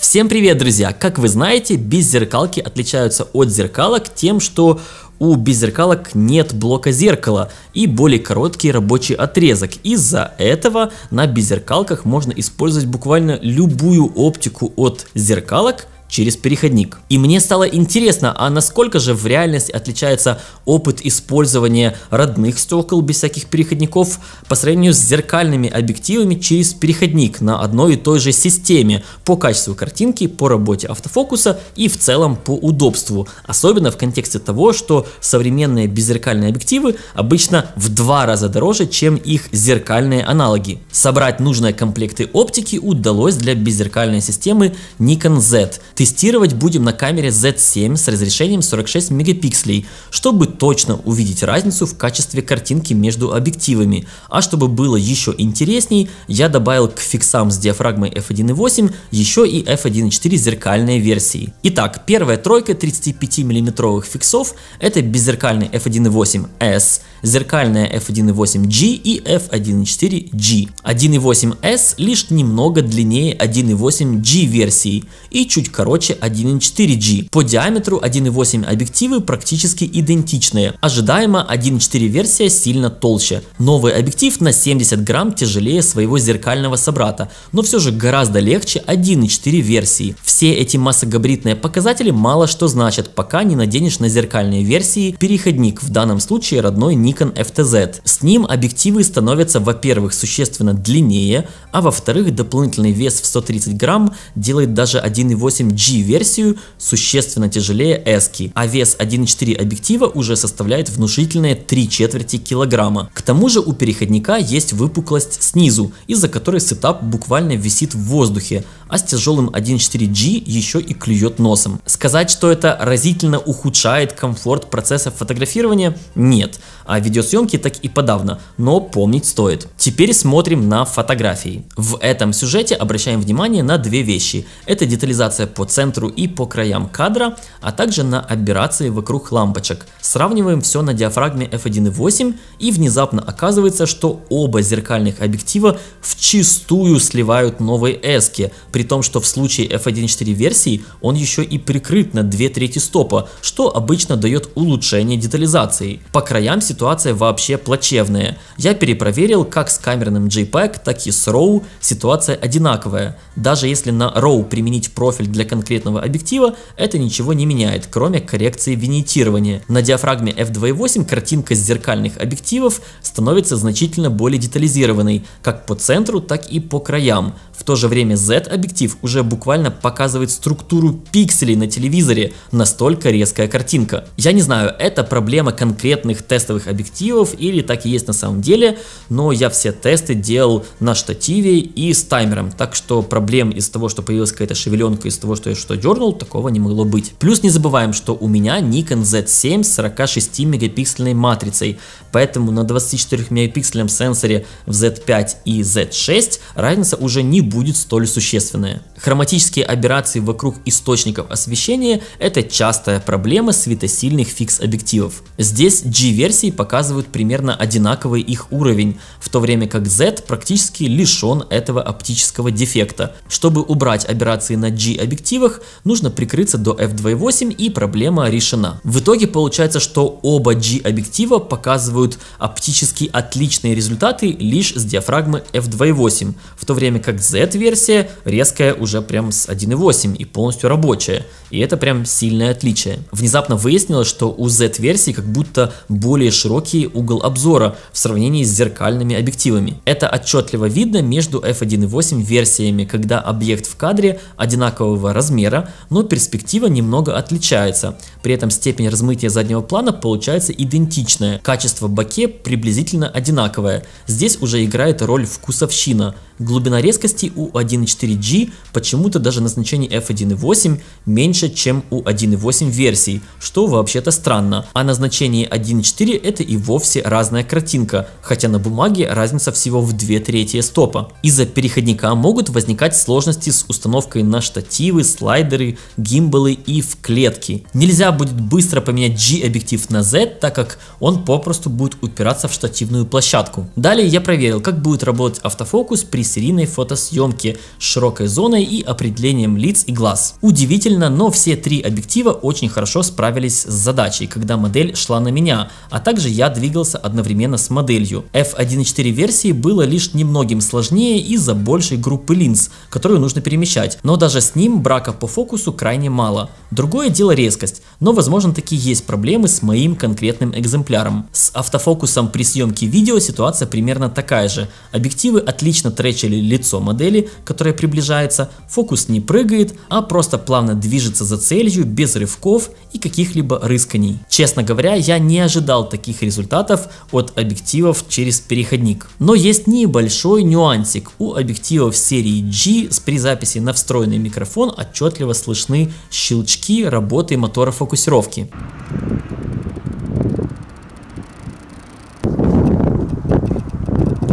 Всем привет, друзья! Как вы знаете, беззеркалки отличаются от зеркалок тем, что у беззеркалок нет блока зеркала и более короткий рабочий отрезок. Из-за этого на беззеркалках можно использовать буквально любую оптику от зеркалок через переходник. И мне стало интересно, а насколько же в реальности отличается опыт использования родных стекол без всяких переходников по сравнению с зеркальными объективами через переходник на одной и той же системе по качеству картинки, по работе автофокуса и в целом по удобству. Особенно в контексте того, что современные беззеркальные объективы обычно в два раза дороже, чем их зеркальные аналоги. Собрать нужные комплекты оптики удалось для беззеркальной системы Nikon Z Тестировать будем на камере Z7 с разрешением 46 мегапикселей, чтобы точно увидеть разницу в качестве картинки между объективами. А чтобы было еще интересней, я добавил к фиксам с диафрагмой f1.8 еще и f1.4 зеркальные версии. Итак, первая тройка 35 миллиметровых фиксов это беззеркальный f1.8s, зеркальная f1.8g и f1.4g. 1.8s лишь немного длиннее 1.8g версии и чуть короче короче 1.4G. По диаметру 1.8 объективы практически идентичные. Ожидаемо 1.4 версия сильно толще. Новый объектив на 70 грамм тяжелее своего зеркального собрата, но все же гораздо легче 1.4 версии. Все эти массогабаритные показатели мало что значат, пока не наденешь на зеркальные версии переходник, в данном случае родной Nikon FTZ. С ним объективы становятся, во-первых, существенно длиннее, а во-вторых, дополнительный вес в 130 грамм делает даже 1.8 G G-версию существенно тяжелее S-ки, а вес 1.4 объектива уже составляет внушительные 3 четверти килограмма. К тому же у переходника есть выпуклость снизу, из-за которой сетап буквально висит в воздухе, а с тяжелым 1.4G еще и клюет носом. Сказать, что это разительно ухудшает комфорт процесса фотографирования, нет, а видеосъемки так и подавно, но помнить стоит. Теперь смотрим на фотографии. В этом сюжете обращаем внимание на две вещи. Это детализация под центру и по краям кадра, а также на аберрации вокруг лампочек. Сравниваем все на диафрагме f1.8 и внезапно оказывается, что оба зеркальных объектива вчистую сливают новые эски, при том, что в случае f1.4 версии он еще и прикрыт на 2 трети стопа, что обычно дает улучшение детализации. По краям ситуация вообще плачевная. Я перепроверил как с камерным JPEG, так и с RAW ситуация одинаковая. Даже если на RAW применить профиль для конфигурации конкретного объектива, это ничего не меняет, кроме коррекции винитирования. На диафрагме f2.8 картинка с зеркальных объективов становится значительно более детализированной, как по центру, так и по краям. В то же время Z-объектив уже буквально показывает структуру пикселей на телевизоре, настолько резкая картинка. Я не знаю, это проблема конкретных тестовых объективов или так и есть на самом деле, но я все тесты делал на штативе и с таймером, так что проблем из того, что появилась какая-то шевеленка, из того, что кнопкой что дернул, такого не могло быть. Плюс не забываем, что у меня Nikon Z7 с 46 мегапиксельной матрицей, поэтому на 24 мегапиксельном сенсоре в Z5 и Z6 разница уже не будет столь существенная. Хроматические аберрации вокруг источников освещения – это частая проблема светосильных фикс-объективов. Здесь G-версии показывают примерно одинаковый их уровень, в то время как Z практически лишен этого оптического дефекта. Чтобы убрать аберрации на G-объектив, перспективах, нужно прикрыться до f2.8 и проблема решена. В итоге получается, что оба G-объектива показывают оптически отличные результаты лишь с диафрагмы f2.8, в то время как Z-версия резкая уже прям с 1.8 и полностью рабочая. И это прям сильное отличие. Внезапно выяснилось, что у Z-версии как будто более широкий угол обзора в сравнении с зеркальными объективами. Это отчетливо видно между f1.8 версиями, когда объект в кадре одинакового размера размера, но перспектива немного отличается. При этом степень размытия заднего плана получается идентичная, качество боке приблизительно одинаковое. Здесь уже играет роль вкусовщина. Глубина резкости у 1.4G почему-то даже на значении f1.8 меньше, чем у 1.8 версий, что вообще-то странно. А на значении 1.4 это и вовсе разная картинка, хотя на бумаге разница всего в 2 трети стопа. Из-за переходника могут возникать сложности с установкой на штативы, слайдеры, гимбалы и в клетки. Нельзя будет быстро поменять G-объектив на Z, так как он попросту будет упираться в штативную площадку. Далее я проверил, как будет работать автофокус при серийной фотосъемке с широкой зоной и определением лиц и глаз. Удивительно, но все три объектива очень хорошо справились с задачей, когда модель шла на меня, а также я двигался одновременно с моделью. F1.4 версии было лишь немногим сложнее из-за большей группы линз, которую нужно перемещать, но даже с ним брака по фокусу крайне мало. Другое дело резкость, но возможно таки есть проблемы с моим конкретным экземпляром. С автофокусом при съемке видео ситуация примерно такая же. Объективы отлично тречили лицо модели, которая приближается, фокус не прыгает, а просто плавно движется за целью без рывков и каких-либо рысканий. Честно говоря, я не ожидал таких результатов от объективов через переходник. Но есть небольшой нюансик. У объективов серии G с при записи на встроенный микрофон отчетливо слышны щелчки работы мотора фокуса фокусировки.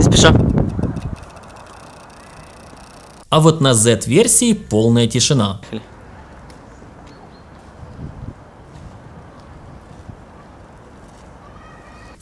Спеша. А вот на Z-версии полная тишина.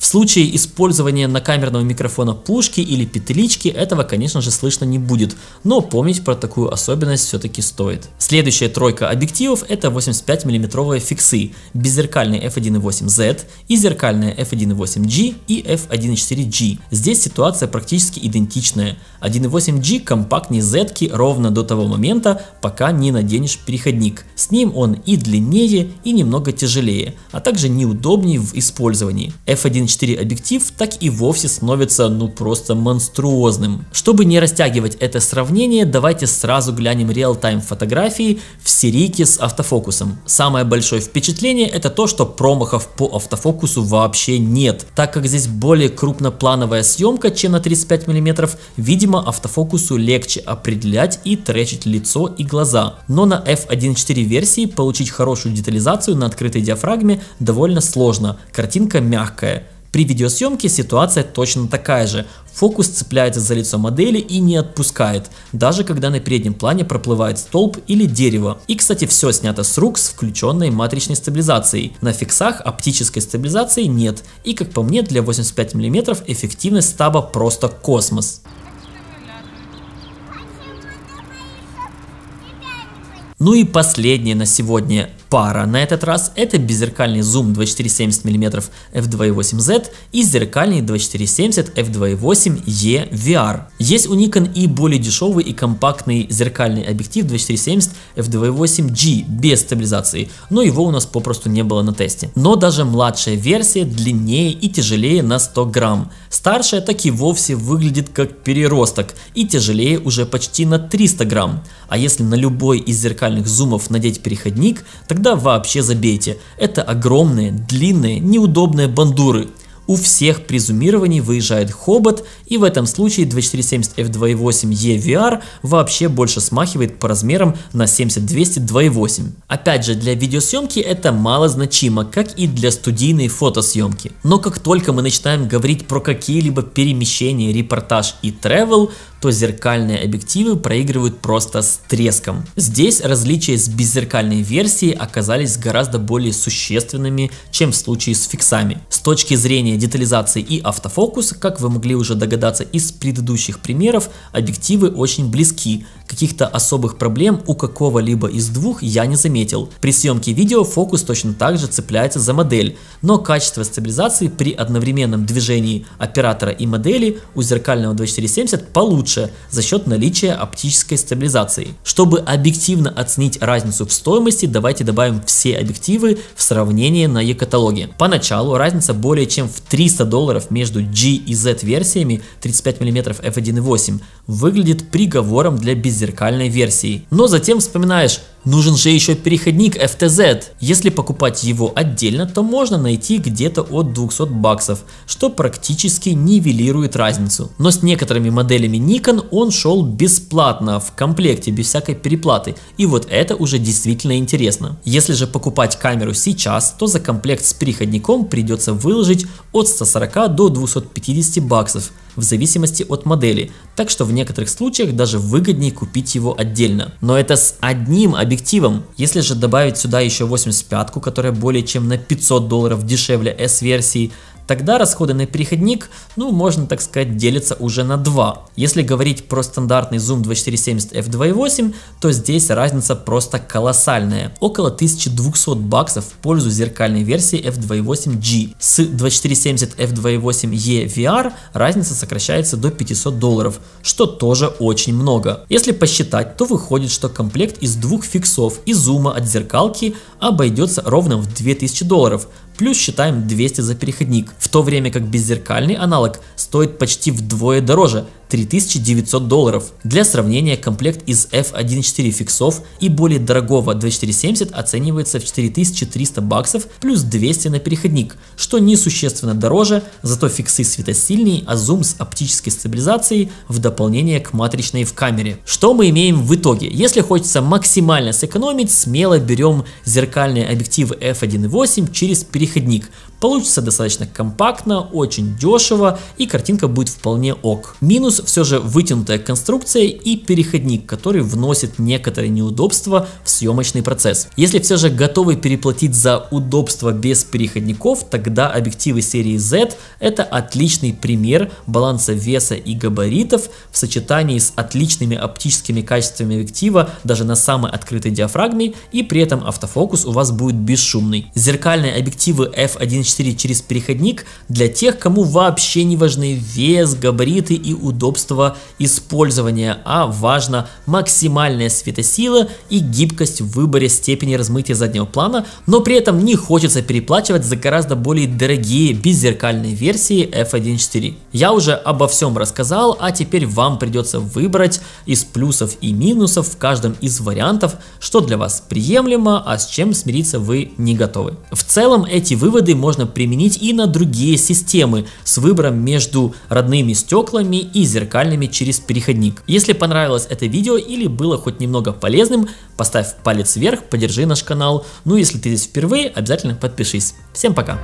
В случае использования накамерного микрофона пушки или петлички этого, конечно же, слышно не будет, но помнить про такую особенность все-таки стоит. Следующая тройка объективов это 85 миллиметровые фиксы, беззеркальный f1.8z и зеркальная f1.8g и f1.4g. Здесь ситуация практически идентичная. 1.8g компактнее z ровно до того момента, пока не наденешь переходник. С ним он и длиннее, и немного тяжелее, а также неудобнее в использовании. f1.4 24 объектив так и вовсе становится ну просто монструозным. Чтобы не растягивать это сравнение, давайте сразу глянем реал-тайм фотографии в серийке с автофокусом. Самое большое впечатление это то, что промахов по автофокусу вообще нет. Так как здесь более крупноплановая съемка, чем на 35 мм, видимо автофокусу легче определять и тречить лицо и глаза. Но на f1.4 версии получить хорошую детализацию на открытой диафрагме довольно сложно, картинка мягкая. При видеосъемке ситуация точно такая же. Фокус цепляется за лицо модели и не отпускает, даже когда на переднем плане проплывает столб или дерево. И, кстати, все снято с рук с включенной матричной стабилизацией. На фиксах оптической стабилизации нет. И, как по мне, для 85 мм эффективность стаба просто космос. Ну и последнее на сегодня пара. На этот раз это беззеркальный зум 2470 мм f2.8z и зеркальный 2470 f2.8e VR. Есть у Nikon и более дешевый и компактный зеркальный объектив 2470 f2.8g без стабилизации, но его у нас попросту не было на тесте. Но даже младшая версия длиннее и тяжелее на 100 грамм. Старшая так и вовсе выглядит как переросток и тяжелее уже почти на 300 грамм. А если на любой из зеркальных зумов надеть переходник, тогда да вообще забейте. Это огромные, длинные, неудобные бандуры у всех презумирований выезжает Хобот, и в этом случае 2470 f2.8 EVR вообще больше смахивает по размерам на 70-200 2.8. Опять же, для видеосъемки это мало значимо, как и для студийной фотосъемки. Но как только мы начинаем говорить про какие-либо перемещения, репортаж и travel, то зеркальные объективы проигрывают просто с треском. Здесь различия с беззеркальной версией оказались гораздо более существенными, чем в случае с фиксами. С точки зрения управление детализацией и автофокус, как вы могли уже догадаться из предыдущих примеров, объективы очень близки, Каких-то особых проблем у какого-либо из двух я не заметил. При съемке видео фокус точно так же цепляется за модель, но качество стабилизации при одновременном движении оператора и модели у зеркального 2470 получше за счет наличия оптической стабилизации. Чтобы объективно оценить разницу в стоимости, давайте добавим все объективы в сравнение на e-каталоге. Поначалу разница более чем в 300 долларов между G и Z версиями 35 мм f1.8 выглядит приговором для бизнеса зеркальной версией. Но затем вспоминаешь, нужен же еще переходник FTZ. Если покупать его отдельно, то можно найти где-то от 200 баксов, что практически нивелирует разницу. Но с некоторыми моделями Nikon он шел бесплатно, в комплекте, без всякой переплаты. И вот это уже действительно интересно. Если же покупать камеру сейчас, то за комплект с переходником придется выложить от 140 до 250 баксов в зависимости от модели, так что в некоторых случаях даже выгоднее купить его отдельно. Но это с одним объективом. Если же добавить сюда еще 85-ку, которая более чем на 500 долларов дешевле S-версии, Тогда расходы на переходник, ну, можно так сказать, делятся уже на 2. Если говорить про стандартный Zoom 2470 f2.8, то здесь разница просто колоссальная. Около 1200 баксов в пользу зеркальной версии f2.8G. С 2470 f2.8e VR разница сокращается до 500 долларов, что тоже очень много. Если посчитать, то выходит, что комплект из двух фиксов и зума от зеркалки обойдется ровно в 2000 долларов, плюс считаем 200 за переходник, в то время как беззеркальный аналог стоит почти вдвое дороже, 3900 долларов. Для сравнения, комплект из F1.4 фиксов и более дорогого 2470 оценивается в 4300 баксов плюс 200 на переходник, что несущественно дороже, зато фиксы светосильнее, а зум с оптической стабилизацией в дополнение к матричной в камере. Что мы имеем в итоге? Если хочется максимально сэкономить, смело берем зеркальные объективы f1.8 через переходник. Получится достаточно компактно, очень дешево и картинка будет вполне ок. Минус плюс все же вытянутая конструкция и переходник, который вносит некоторые неудобства в съемочный процесс. Если все же готовы переплатить за удобство без переходников, тогда объективы серии Z это отличный пример баланса веса и габаритов в сочетании с отличными оптическими качествами объектива даже на самой открытой диафрагме и при этом автофокус у вас будет бесшумный. Зеркальные объективы f1.4 через переходник для тех, кому вообще не важны вес, габариты и удобство удобства использования, а важно максимальная светосила и гибкость в выборе степени размытия заднего плана, но при этом не хочется переплачивать за гораздо более дорогие беззеркальные версии f1.4. Я уже обо всем рассказал, а теперь вам придется выбрать из плюсов и минусов в каждом из вариантов, что для вас приемлемо, а с чем смириться вы не готовы. В целом эти выводы можно применить и на другие системы с выбором между родными стеклами и зеркалами зеркальными через переходник. Если понравилось это видео или было хоть немного полезным, поставь палец вверх, поддержи наш канал. Ну если ты здесь впервые, обязательно подпишись. Всем пока!